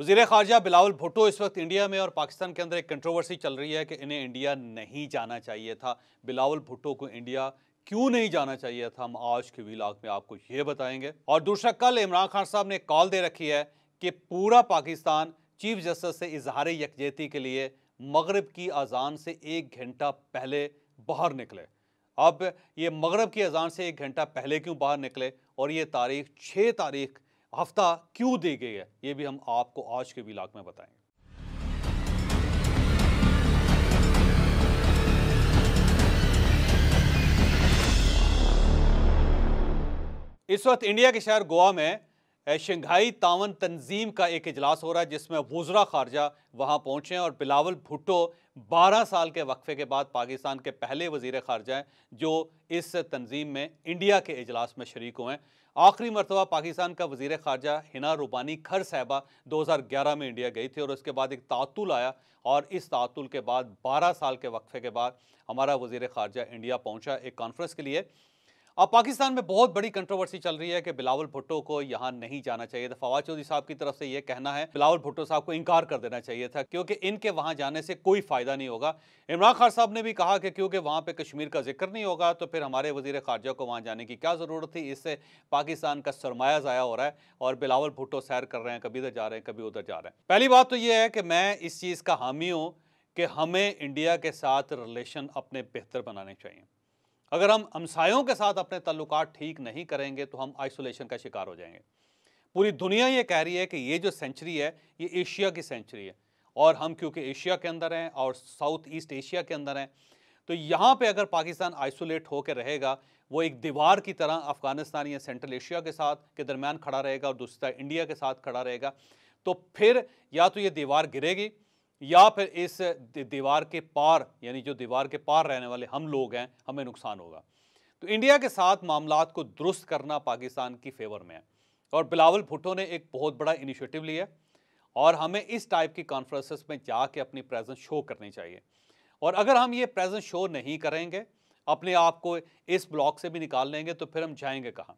वजीर खारजा बिलावल भुट्टो इस वक्त इंडिया में और पाकिस्तान के अंदर एक कंट्रोवर्सी चल रही है कि इन्हें इंडिया नहीं जाना चाहिए था बिलावल भुट्टो को इंडिया क्यों नहीं जाना चाहिए था हम आज के व्लाग में आपको ये बताएंगे और दूसरा कल इमरान खान साहब ने कॉल दे रखी है कि पूरा पाकिस्तान चीफ जस्टिस से इजहार यकजहती के लिए मगरब की अजान से एक घंटा पहले बाहर निकले अब ये मगरब की अजान से एक घंटा पहले क्यों बाहर निकले और ये तारीख छः तारीख हफ्ता क्यों दी गई है ये भी हम आपको आज के ब्लाग में बताएंगे इस वक्त इंडिया के शहर गोवा में शंघाई तावन तंजीम का एक इजलास हो रहा है जिसमें वजरा खारजा वहाँ पहुँचे हैं और बिलावल भुट्टो 12 साल के वक्फे के बाद पाकिस्तान के पहले वजीर खारजा हैं जो इस तंजीम में इंडिया के अजलास में शरीक हुए हैं आखिरी मरतबा पाकिस्तान का वजीर खारजा हिना रूबानी खर साहबा 2011 में इंडिया गई थी और उसके बाद एक तातुल आया और इस तातुल के बाद 12 साल के वक्फे के बाद हमारा वजीर खारजा इंडिया पहुंचा एक कॉन्फ्रेंस के लिए अब पाकिस्तान में बहुत बड़ी कंट्रोवर्सी चल रही है कि बिलावल भुट्टो को यहाँ नहीं जाना चाहिए था फवाद चौधरी साहब की तरफ से यह कहना है बिलावल भुट्टो साहब को इनकार कर देना चाहिए था क्योंकि इनके वहाँ जाने से कोई फायदा नहीं होगा इमरान खान साहब ने भी कहा कि क्योंकि वहाँ पर कश्मीर का जिक्र नहीं होगा तो फिर हमारे वजीर खारजा को वहाँ जाने की क्या ज़रूरत थी इससे पाकिस्तान का सरमाया ज़ाया हो रहा है और बिलावल भुट्टो सैर कर रहे हैं कभी इधर जा रहे हैं कभी उधर जा रहे हैं पहली बात तो यह है कि मैं इस चीज़ का हामी हूँ कि हमें इंडिया के साथ रिलेशन अपने बेहतर बनाने चाहिए अगर हम हमसायों के साथ अपने तल्लुक ठीक नहीं करेंगे तो हम आइसोलेशन का शिकार हो जाएंगे पूरी दुनिया ये कह रही है कि ये जो सेंचुरी है ये एशिया की सेंचुरी है और हम क्योंकि एशिया के अंदर हैं और साउथ ईस्ट एशिया के अंदर हैं तो यहाँ पे अगर पाकिस्तान आइसोलेट होकर रहेगा वो एक दीवार की तरह अफगानिस्तान या सेंट्रल एशिया के साथ के दरमियान खड़ा रहेगा और दूसरी तरह इंडिया के साथ खड़ा रहेगा तो फिर या तो ये दीवार गिरेगी या फिर इस दीवार के पार यानी जो दीवार के पार रहने वाले हम लोग हैं हमें नुकसान होगा तो इंडिया के साथ मामला को दुरुस्त करना पाकिस्तान की फेवर में है और बिलावल भुट्टो ने एक बहुत बड़ा इनिशिएटिव लिया और हमें इस टाइप की कॉन्फ्रेंसेस में जाके अपनी प्रेजेंस शो करनी चाहिए और अगर हम ये प्रेजेंस शो नहीं करेंगे अपने आप को इस ब्लॉक से भी निकाल लेंगे तो फिर हम जाएंगे कहाँ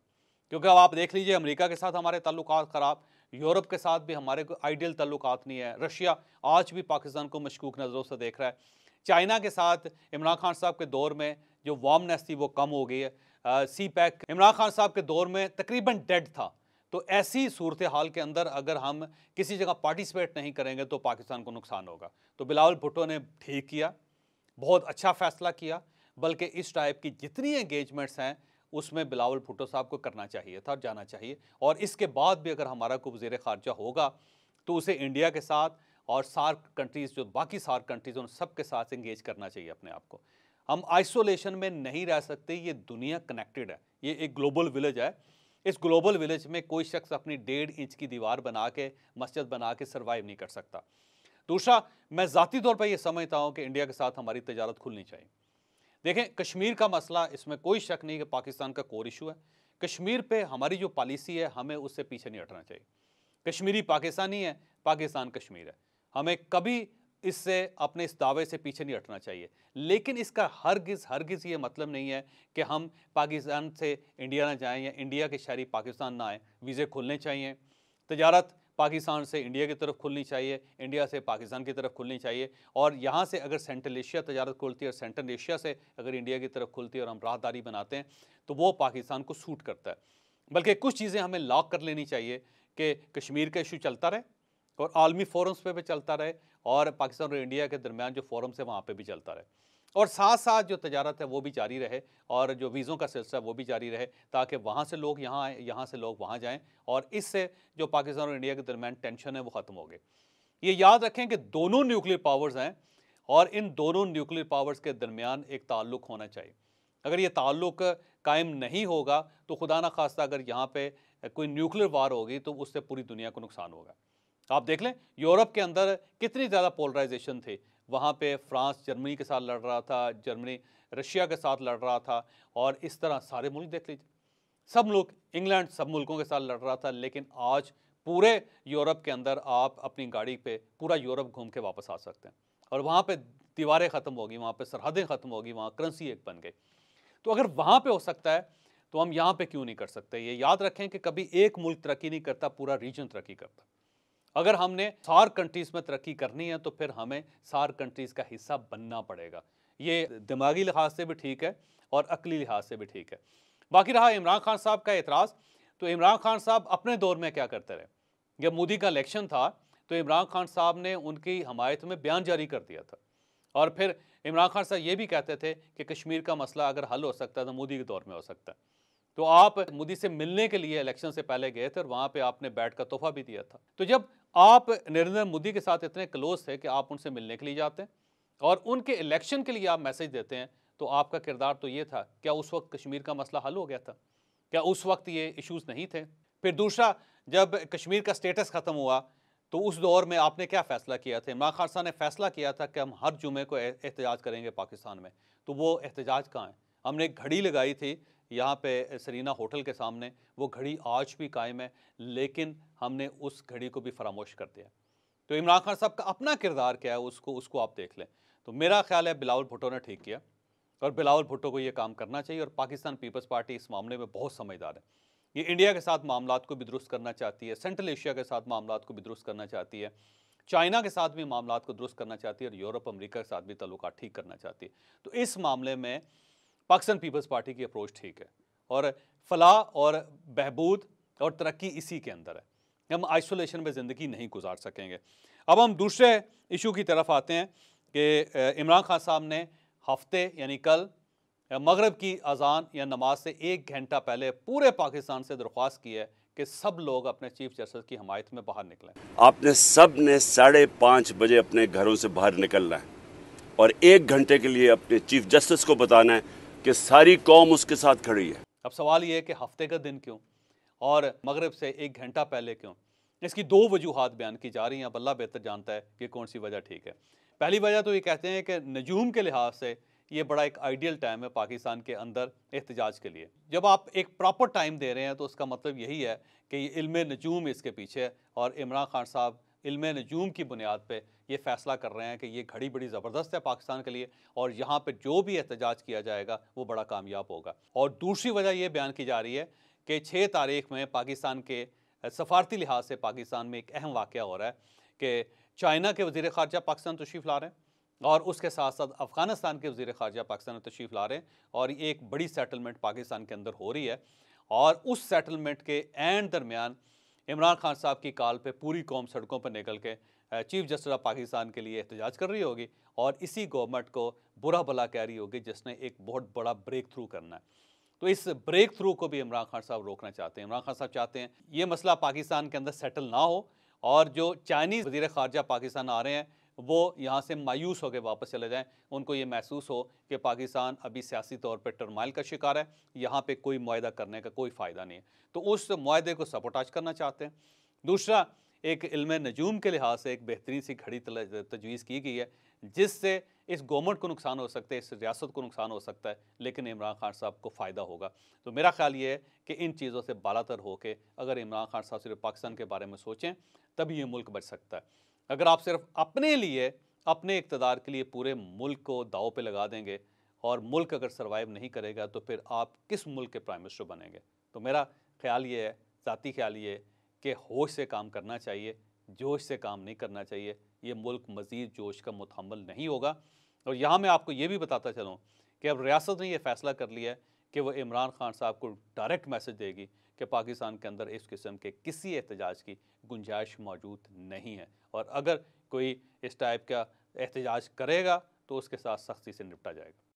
क्योंकि अब आप देख लीजिए अमेरिका के साथ हमारे ताल्लुक ख़राब यूरोप के साथ भी हमारे को आइडियल तल्लुक नहीं है रशिया आज भी पाकिस्तान को मशकूक नज़रों से देख रहा है चाइना के साथ इमरान खान साहब के दौर में जो वार्मनेस थी वो कम हो गई है सी पैक इमरान खान साहब के दौर में तकरीबन डेड था तो ऐसी सूरत हाल के अंदर अगर हम किसी जगह पार्टिसिपेट नहीं करेंगे तो पाकिस्तान को नुकसान होगा तो बिलावल भुट्टो ने ठीक किया बहुत अच्छा फैसला किया बल्कि इस टाइप की जितनी एंगेजमेंट्स हैं उसमें बिलावल भुट्टो साहब को करना चाहिए था और जाना चाहिए और इसके बाद भी अगर हमारा को वजे खारजा होगा तो उसे इंडिया के साथ और सार्क कंट्रीज़ जो बाकी सार्क कंट्रीज़ उन सब के साथ इंगेज करना चाहिए अपने आप को हम आइसोलेशन में नहीं रह सकते ये दुनिया कनेक्टेड है ये एक ग्लोबल विलेज है इस ग्लोबल विलेज में कोई शख्स अपनी डेढ़ इंच की दीवार बना के मस्जिद बना के सर्वाइव नहीं कर सकता दूसरा मैं ज़ाती तौर पर यह समझता हूँ कि इंडिया के साथ हमारी तजारत खुलनी चाहिए देखें कश्मीर का मसला इसमें कोई शक नहीं कि पाकिस्तान का कोर इशू है कश्मीर पे हमारी जो पॉलिसी है हमें उससे पीछे नहीं हटना चाहिए कश्मीरी पाकिस्तानी है पाकिस्तान कश्मीर है हमें कभी इससे अपने इस दावे से पीछे नहीं हटना चाहिए लेकिन इसका हरगिज़ हरगिज़ ये मतलब नहीं है कि हम पाकिस्तान से इंडिया ना जाएं या इंडिया के शहरी पाकिस्तान ना आए वीज़े खुलने चाहिए तजारत पाकिस्तान से इंडिया की तरफ खुलनी चाहिए इंडिया से पाकिस्तान की तरफ खुलनी चाहिए और यहाँ से अगर सेंट्रल एशिया तजारत खुलती है और सेंट्रल एशिया से अगर इंडिया की तरफ खुलती है और हम राहदारी बनाते हैं तो वो पाकिस्तान को सूट करता है बल्कि कुछ चीज़ें हमें लॉक कर लेनी चाहिए कि कश्मीर का इशू चलता रहे और आलमी फोरम्स पर भी चलता रहे और पाकिस्तान और इंडिया के दरमियान जो फोरम्स है वहाँ पर भी चलता रहे और साथ साथ जो तजारत है वो भी जारी रहे और जो वीज़ों का सिलसिला है वो भी जारी रहे ताकि वहाँ से लोग यहाँ आएँ यहाँ से लोग वहाँ जाएँ और इससे जो पाकिस्तान और इंडिया के दरमियान टेंशन है वो ख़त्म हो गए ये याद रखें कि दोनों न्यूक्लियर पावर्स हैं और इन दोनों न्यूक्लियर पावर्स के दरमियान एक ताल्लुक होना चाहिए अगर ये ताल्लुक कायम नहीं होगा तो खुदा ना खास्ता अगर यहाँ पे कोई न्यूक्लियर वार होगी तो उससे पूरी दुनिया को नुकसान होगा आप देख लें यूरोप के अंदर कितनी ज़्यादा पोलराइजेशन थी वहाँ पे फ्रांस जर्मनी के साथ लड़ रहा था जर्मनी रशिया के साथ लड़ रहा था और इस तरह सारे मुल्क देख लीजिए सब लोग इंग्लैंड सब मुल्कों के साथ लड़ रहा था लेकिन आज पूरे यूरोप के अंदर आप अपनी गाड़ी पे पूरा यूरोप घूम के वापस आ सकते हैं और वहाँ पे दीवारें ख़त्म होगी वहाँ पे सरहदें ख़त्म होगी वहाँ करेंसी एक बन गई तो अगर वहाँ पे हो सकता है तो हम यहाँ पे क्यों नहीं कर सकते ये याद रखें कि कभी एक मुल्क तरक्की नहीं करता पूरा रीजन तरक्की करता अगर हमने सार कंट्रीज में तरक्की करनी है तो फिर हमें सार कंट्रीज का हिस्सा बनना पड़ेगा ये दिमागी लिहाज से भी ठीक है और अकली लिहाज से भी ठीक है बाकी रहा इमरान खान साहब का एतराज़ तो इमरान खान साहब अपने दौर में क्या करते रहे जब मोदी का इलेक्शन था तो इमरान खान साहब ने उनकी हमायत में बयान जारी कर दिया था और फिर इमरान खान साहब ये भी कहते थे कि कश्मीर का मसला अगर हल हो सकता है तो मोदी के दौर में हो सकता है तो आप मोदी से मिलने के लिए इलेक्शन से पहले गए थे और वहाँ पे आपने बैठ का तोहफा भी दिया था तो जब आप नरेंद्र मोदी के साथ इतने क्लोज थे कि आप उनसे मिलने के लिए जाते हैं और उनके इलेक्शन के लिए आप मैसेज देते हैं तो आपका किरदार तो ये था क्या उस वक्त कश्मीर का मसला हल हो गया था क्या उस वक्त ये इश्यूज़ नहीं थे फिर दूसरा जब कश्मीर का स्टेटस ख़त्म हुआ तो उस दौर में आपने क्या फ़ैसला किया था इमरान खान साहब ने फैसला किया था कि हम हर जुमे को एहतजाज करेंगे पाकिस्तान में तो वो एहतजाज कहाँ है हमने एक घड़ी लगाई थी यहाँ पे सरीना होटल के सामने वो घड़ी आज भी कायम है लेकिन हमने उस घड़ी को भी फरामोश कर दिया तो इमरान खान साहब का अपना किरदार क्या है उसको उसको आप देख लें तो मेरा ख्याल है बिलावल भुट्टो ने ठीक किया और बिलावल भुट्टो को ये काम करना चाहिए और पाकिस्तान पीपल्स पार्टी इस मामले में बहुत समझदार है ये इंडिया के साथ मामला को भी दुरुस्त करना चाहती है सेंट्रल एशिया के साथ मामला को भी दुरुस्त करना चाहती है चाइना के साथ भी मामला को दुरुस्त करना चाहती है और यूरोप अमरीका के साथ भी तल्लुक ठीक करना चाहती है तो इस मामले में पाकिस्तान पीपल्स पार्टी की अप्रोच ठीक है और फलाह और बहबूद और तरक्की इसी के अंदर है हम आइसोलेशन में ज़िंदगी नहीं गुजार सकेंगे अब हम दूसरे इशू की तरफ आते हैं कि इमरान खान साहब ने हफ्ते यानी कल मगरब की अजान या नमाज से एक घंटा पहले पूरे पाकिस्तान से दरख्वास्त की है कि सब लोग अपने चीफ जस्टिस की हमायत में बाहर निकलें आपने सब ने साढ़े पाँच बजे अपने घरों से बाहर निकलना है और एक घंटे के लिए अपने चीफ जस्टिस को बताना है कि सारी कौम उसके साथ खड़ी है अब सवाल ये है कि हफ्ते का दिन क्यों और मगरब से एक घंटा पहले क्यों इसकी दो वजूहत बयान की जा रही हैं अब अल्लाह बेहतर जानता है कि कौन सी वजह ठीक है पहली वजह तो ये कहते हैं कि नजूम के लिहाज से ये बड़ा एक आइडियल टाइम है पाकिस्तान के अंदर एहतजाज के लिए जब आप एक प्रॉपर टाइम दे रहे हैं तो उसका मतलब यही है कि इल्म नजूम इसके पीछे और इमरान खान साहब इल्म नजूम की बुनियाद पर यह फ़ैसला कर रहे हैं कि ये घड़ी बड़ी ज़बरदस्त है पाकिस्तान के लिए और यहाँ पर जो भी एहतजाज किया जाएगा वो बड़ा कामयाब होगा और दूसरी वजह यह बयान की जा रही है कि छः तारीख में पाकिस्तान के सफारती लिहाज से पाकिस्तान में एक अहम वाक़ हो रहा है कि चाइना के वजी खारजा पाकिस्तान तशरीफ़ ला रहे हैं और उसके साथ साथ अफ़गानिस्तान के वजीर खारजा पाकिस्तान तशीफ़ ला रहे हैं और एक बड़ी सेटलमेंट पाकिस्तान के अंदर हो रही है और उस सेटलमेंट के एंड दरमियान इमरान खान साहब की काल पर पूरी कौम सड़कों पर निकल के चीफ जस्टिस ऑफ पाकिस्तान के लिए एहतजाज कर रही होगी और इसी गवर्नमेंट को बुरा भला कह रही होगी जिसने एक बहुत बड़ा ब्रेक थ्रू करना है तो इस ब्रेक थ्रू को भी इमरान खान साहब रोकना चाहते हैं इमरान खान साहब चाहते हैं ये मसला पाकिस्तान के अंदर सेटल ना हो और जो चाइनीज़ वजीर खारजा पाकिस्तान आ रहे हैं वो यहाँ से मायूस होकर वापस चले जाएं उनको ये महसूस हो कि पाकिस्तान अभी सियासी तौर पर टर्माइल का शिकार है यहाँ पर कोई माहा करने का कोई फ़ायदा नहीं है तो उस माहे को सपोटाज करना चाहते हैं दूसरा एक इल्म नजूम के लिहाज से एक बेहतरीन सी घड़ी तजवीज़ की गई है जिससे इस गवर्नमेंट को नुकसान हो सकता है इस रियासत को नुकसान हो सकता है लेकिन इमरान खान साहब को फ़ायदा होगा तो मेरा ख्याल ये है कि इन चीज़ों से बालातर होकर अगर इमरान खान साहब सिर्फ पाकिस्तान के बारे में सोचें तभी ये मुल्क बच सकता है अगर आप सिर्फ अपने लिए अपने इकतदार के लिए पूरे मुल्क को दाव पे लगा देंगे और मुल्क अगर सर्वाइव नहीं करेगा तो फिर आप किस मुल्क के प्राइम मिनिस्टर बनेंगे तो मेरा ख्याल ये है ज़ाती ख्याल ये है कि होश से काम करना चाहिए जोश से काम नहीं करना चाहिए ये मुल्क मज़ीद जोश का मुतमल नहीं होगा और यहाँ मैं आपको ये भी बताता चलूँ कि अब रियासत ने यह फ़ैसला कर लिया है कि वह इमरान खान साहब को डायरेक्ट मैसेज देगी कि पाकिस्तान के अंदर इस किस्म के किसी एहतजाज की गुंजाइश मौजूद नहीं है और अगर कोई इस टाइप का एहतजाज करेगा तो उसके साथ सख्ती से निपटा जाएगा